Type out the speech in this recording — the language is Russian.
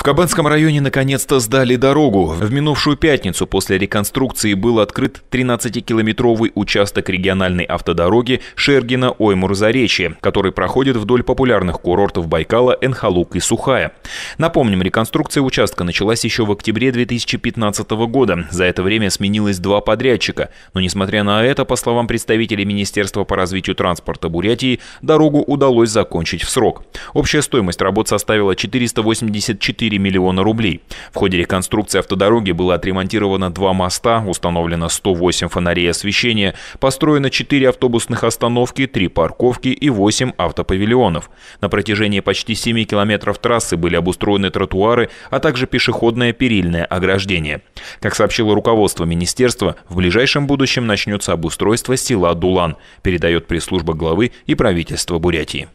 В Кабанском районе наконец-то сдали дорогу. В минувшую пятницу после реконструкции был открыт 13-километровый участок региональной автодороги Шергина-Оймур-Заречье, который проходит вдоль популярных курортов Байкала, Энхалук и Сухая. Напомним, реконструкция участка началась еще в октябре 2015 года. За это время сменилось два подрядчика. Но несмотря на это, по словам представителей Министерства по развитию транспорта Бурятии, дорогу удалось закончить в срок. Общая стоимость работ составила 484 4 миллиона рублей. В ходе реконструкции автодороги было отремонтировано два моста, установлено 108 фонарей освещения, построено 4 автобусных остановки, 3 парковки и 8 автопавильонов. На протяжении почти 7 километров трассы были обустроены тротуары, а также пешеходное перильное ограждение. Как сообщило руководство министерства, в ближайшем будущем начнется обустройство села Дулан, передает пресс-служба главы и правительства Бурятии.